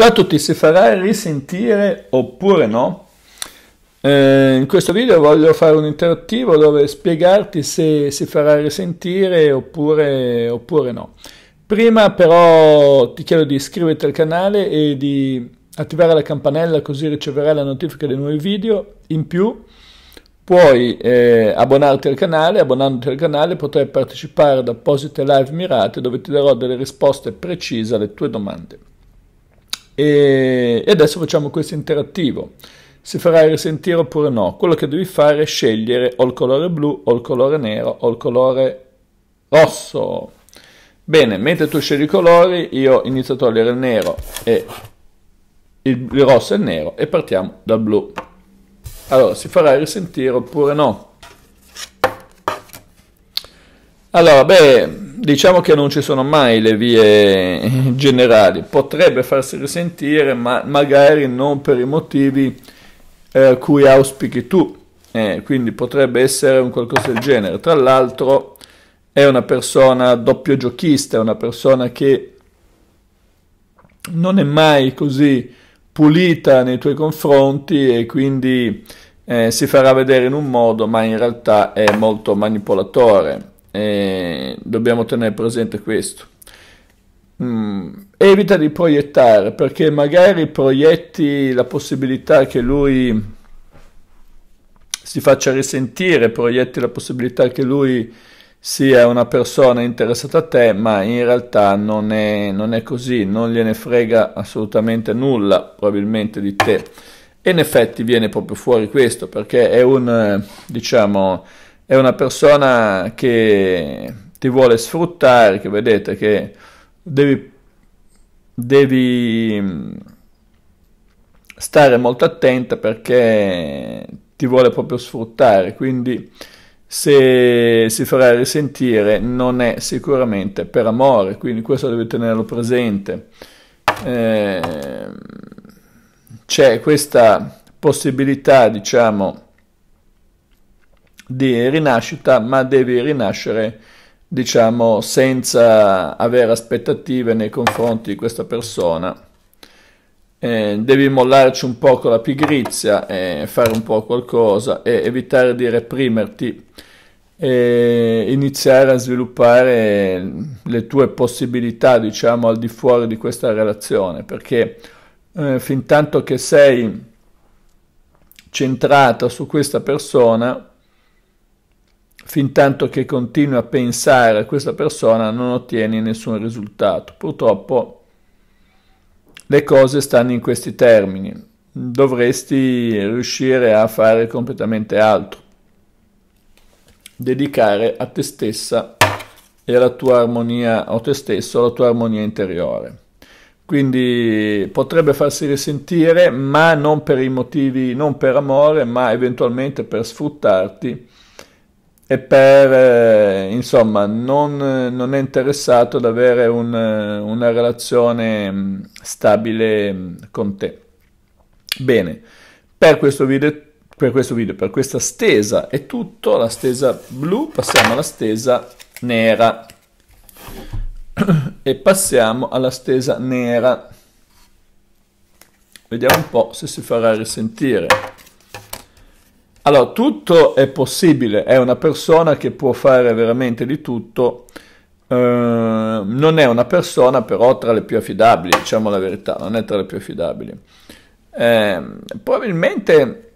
Ciao a tutti, si farà risentire oppure no? Eh, in questo video voglio fare un interattivo dove spiegarti se si farà risentire oppure, oppure no. Prima però ti chiedo di iscriverti al canale e di attivare la campanella così riceverai la notifica dei nuovi video. In più puoi eh, abbonarti al canale, abbonandoti al canale potrai partecipare ad apposite live mirate dove ti darò delle risposte precise alle tue domande. E, e adesso facciamo questo interattivo. Si farà risentire oppure no? Quello che devi fare è scegliere o il colore blu, o il colore nero, o il colore rosso. Bene, mentre tu scegli i colori, io inizio a togliere il nero e il, il rosso e il nero e partiamo dal blu. Allora, si farà risentire oppure no? Allora, beh, diciamo che non ci sono mai le vie generali, potrebbe farsi risentire, ma magari non per i motivi eh, cui auspichi tu, eh, quindi potrebbe essere un qualcosa del genere. Tra l'altro è una persona doppio giochista, è una persona che non è mai così pulita nei tuoi confronti e quindi eh, si farà vedere in un modo, ma in realtà è molto manipolatore eh, dobbiamo tenere presente questo. Mm, evita di proiettare perché magari proietti la possibilità che lui si faccia risentire, proietti la possibilità che lui sia una persona interessata a te, ma in realtà non è, non è così, non gliene frega assolutamente nulla probabilmente di te. E in effetti viene proprio fuori questo perché è un, eh, diciamo, è una persona che ti vuole sfruttare, che vedete che devi, devi mm, stare molto attenta perché ti vuole proprio sfruttare, quindi se si farà risentire non è sicuramente per amore, quindi questo deve tenerlo presente. Eh, c'è questa possibilità, diciamo, di rinascita, ma devi rinascere, diciamo, senza avere aspettative nei confronti di questa persona. Eh, devi mollarci un po' con la pigrizia e eh, fare un po' qualcosa e eh, evitare di reprimerti e iniziare a sviluppare le tue possibilità diciamo al di fuori di questa relazione perché eh, fin tanto che sei centrata su questa persona fin tanto che continui a pensare a questa persona non ottieni nessun risultato. Purtroppo le cose stanno in questi termini, dovresti riuscire a fare completamente altro, dedicare a te stessa e alla tua armonia, o te stesso, alla tua armonia interiore. Quindi potrebbe farsi risentire, ma non per i motivi, non per amore, ma eventualmente per sfruttarti e per eh, insomma non, non, è interessato ad avere un, eh, una relazione mm, stabile mm, con te. Bene, per questo video, per questo video, per questa stesa è tutto, la stesa blu, passiamo alla stesa nera e passiamo alla stesa nera. Vediamo un po' se si farà risentire. Allora, tutto è possibile, è una persona che può fare veramente di tutto, eh, non è una persona però tra le più affidabili, diciamo la verità, non è tra le più affidabili. Eh, probabilmente,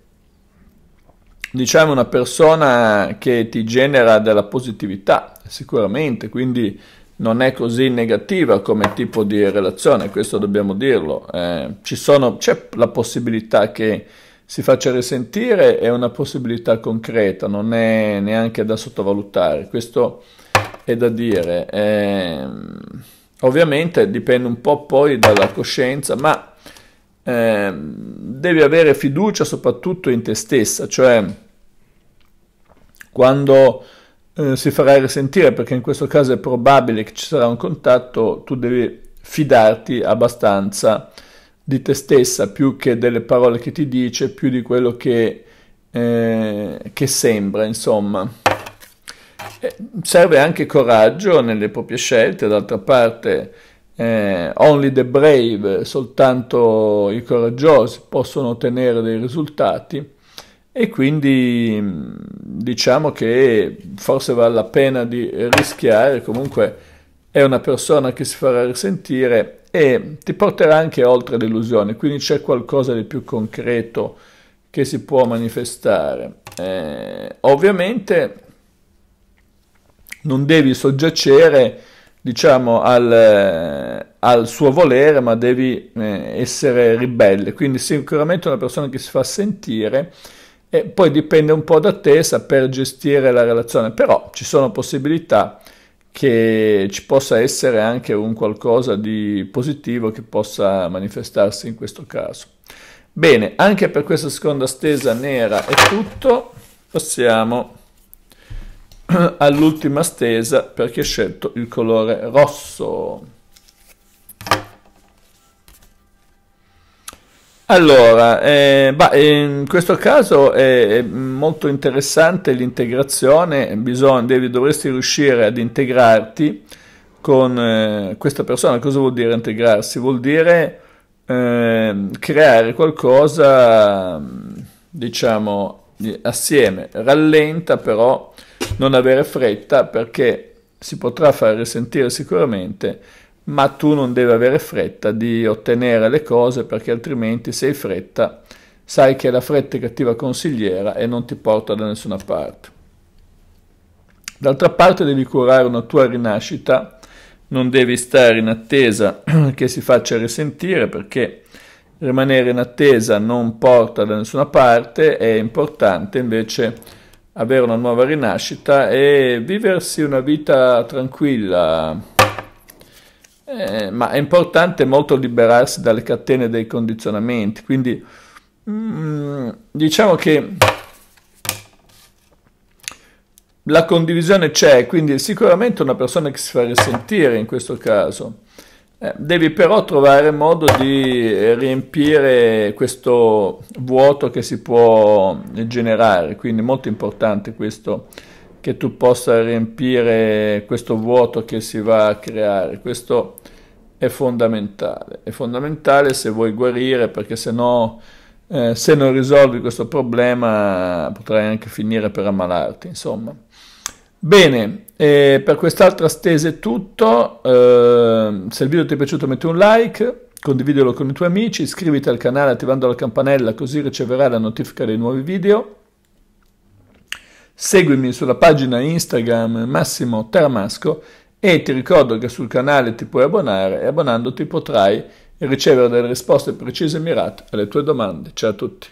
diciamo, una persona che ti genera della positività, sicuramente, quindi non è così negativa come tipo di relazione, questo dobbiamo dirlo. Eh, sono, c'è la possibilità che si faccia risentire è una possibilità concreta, non è neanche da sottovalutare, questo è da dire. Eh, ovviamente dipende un po' poi dalla coscienza, ma eh, devi avere fiducia soprattutto in te stessa, cioè quando eh, si farà risentire, perché in questo caso è probabile che ci sarà un contatto, tu devi fidarti abbastanza di te stessa più che delle parole che ti dice, più di quello che, eh, che sembra, insomma. serve anche coraggio nelle proprie scelte, d'altra parte eh, only the brave, soltanto i coraggiosi possono ottenere dei risultati e quindi mm, diciamo che forse vale la pena di rischiare, comunque è una persona che si farà risentire e ti porterà anche oltre l'illusione, quindi c'è qualcosa di più concreto che si può manifestare. Eh, ovviamente non devi soggiacere diciamo, al, eh, al, suo volere, ma devi eh, essere ribelle. Quindi sicuramente una persona che si fa sentire e poi dipende un po' da te saper gestire la relazione, però ci sono possibilità che ci possa essere anche un qualcosa di positivo che possa manifestarsi in questo caso. Bene, anche per questa seconda stesa nera è tutto, passiamo all'ultima stesa perché ho scelto il colore rosso. Allora, eh, bah, in questo caso è molto interessante l'integrazione, dovresti riuscire ad integrarti con eh, questa persona. Cosa vuol dire integrarsi? Vuol dire eh, creare qualcosa, diciamo, assieme. Rallenta però, non avere fretta perché si potrà far risentire sicuramente ma tu non devi avere fretta di ottenere le cose perché altrimenti se hai fretta sai che la fretta è cattiva consigliera e non ti porta da nessuna parte. D'altra parte devi curare una tua rinascita, non devi stare in attesa che si faccia risentire perché rimanere in attesa non porta da nessuna parte, è importante invece avere una nuova rinascita e viversi una vita tranquilla, eh, ma è importante molto liberarsi dalle catene dei condizionamenti, quindi mm, diciamo che la condivisione c'è, quindi sicuramente una persona che si fa risentire in questo caso. Eh, devi però trovare modo di riempire questo vuoto che si può generare, quindi è molto importante questo che tu possa riempire questo vuoto che si va a creare. Questo è fondamentale. È fondamentale se vuoi guarire perché se no, eh, se non risolvi questo problema potrai anche finire per ammalarti, insomma. Bene, eh, per quest'altra stesa è tutto. Eh, se il video ti è piaciuto metti un like, condividilo con i tuoi amici, iscriviti al canale attivando la campanella così riceverai la notifica dei nuovi video. Seguimi sulla pagina Instagram Massimo Teramasco e ti ricordo che sul canale ti puoi abbonare e abbonandoti potrai ricevere delle risposte precise e mirate alle tue domande. Ciao a tutti!